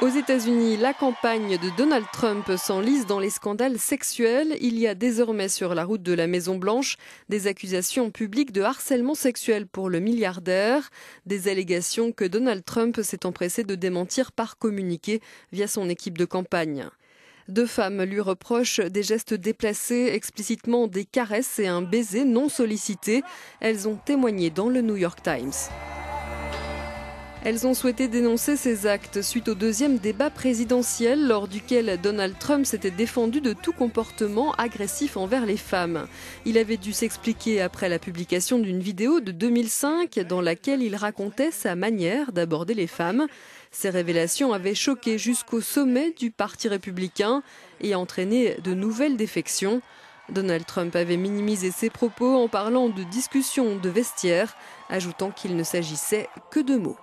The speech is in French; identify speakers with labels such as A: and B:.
A: Aux États-Unis, la campagne de Donald Trump s'enlise dans les scandales sexuels. Il y a désormais sur la route de la Maison-Blanche des accusations publiques de harcèlement sexuel pour le milliardaire, des allégations que Donald Trump s'est empressé de démentir par communiqué via son équipe de campagne. Deux femmes lui reprochent des gestes déplacés, explicitement des caresses et un baiser non sollicité. Elles ont témoigné dans le New York Times. Elles ont souhaité dénoncer ces actes suite au deuxième débat présidentiel lors duquel Donald Trump s'était défendu de tout comportement agressif envers les femmes. Il avait dû s'expliquer après la publication d'une vidéo de 2005 dans laquelle il racontait sa manière d'aborder les femmes. Ces révélations avaient choqué jusqu'au sommet du Parti républicain et entraîné de nouvelles défections. Donald Trump avait minimisé ses propos en parlant de discussions de vestiaire, ajoutant qu'il ne s'agissait que de mots.